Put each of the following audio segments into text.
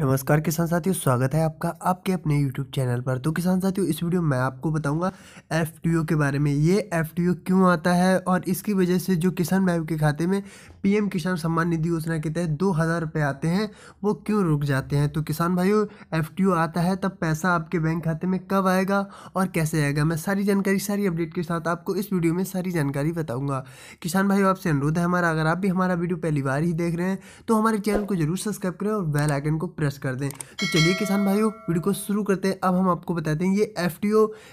नमस्कार किसान साथियों स्वागत है आपका आपके अपने YouTube चैनल पर तो किसान साथियों इस वीडियो में मैं आपको बताऊंगा एफ के बारे में ये एफ क्यों आता है और इसकी वजह से जो किसान भाई के खाते में पीएम किसान सम्मान निधि योजना के तहत दो हज़ार रुपये आते हैं वो क्यों रुक जाते हैं तो किसान भाइयों एफ आता है तब पैसा आपके बैंक खाते में कब आएगा और कैसे आएगा मैं सारी जानकारी सारी अपडेट के साथ आपको इस वीडियो में सारी जानकारी बताऊँगा किसान भाइयों आपसे अनुरोध है हमारा अगर आप भी हमारा वीडियो पहली बार ही देख रहे हैं तो हमारे चैनल को जरूर सब्सक्राइब करें और बेल आइकन को प्रेस प्रेस कर दें तो चलिए किसान भाइयों वीडियो को शुरू करते हैं अब हम आपको बताते हैं ये एफ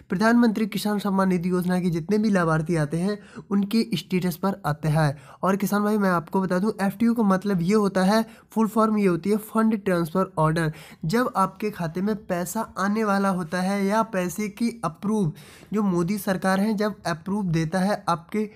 प्रधानमंत्री किसान सम्मान निधि योजना के जितने भी लाभार्थी आते हैं उनके स्टेटस पर आते हैं और किसान भाई मैं आपको बता दूँ एफ का मतलब ये होता है फुल फॉर्म ये होती है फंड ट्रांसफ़र ऑर्डर जब आपके खाते में पैसा आने वाला होता है या पैसे की अप्रूव जो मोदी सरकार है जब अप्रूव देता है आपके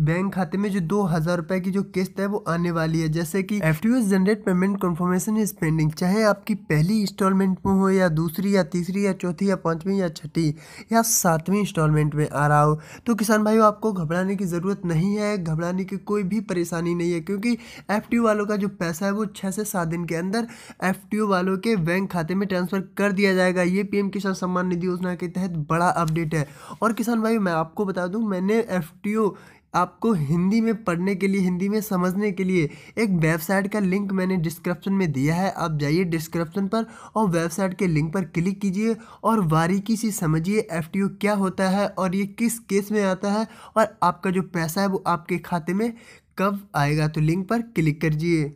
बैंक खाते में जो दो हज़ार रुपये की जो किस्त है वो आने वाली है जैसे कि F T generate payment confirmation is pending चाहे आपकी पहली इंस्टॉलमेंट में हो या दूसरी या तीसरी या चौथी या पाँचवीं या छठी या सातवीं इंस्टॉलमेंट में आ रहा हो तो किसान भाइयों आपको घबराने की ज़रूरत नहीं है घबराने की कोई भी परेशानी नहीं है क्योंकि एफ वालों का जो पैसा है वो छः से सात दिन के अंदर एफ वालों के बैंक खाते में ट्रांसफ़र कर दिया जाएगा ये पी किसान सम्मान निधि योजना के तहत बड़ा अपडेट है और किसान भाई मैं आपको बता दूँ मैंने एफ आपको हिंदी में पढ़ने के लिए हिंदी में समझने के लिए एक वेबसाइट का लिंक मैंने डिस्क्रिप्शन में दिया है आप जाइए डिस्क्रिप्शन पर और वेबसाइट के लिंक पर क्लिक कीजिए और बारीकी से समझिए एफ क्या होता है और ये किस केस में आता है और आपका जो पैसा है वो आपके खाते में कब आएगा तो लिंक पर क्लिक करिए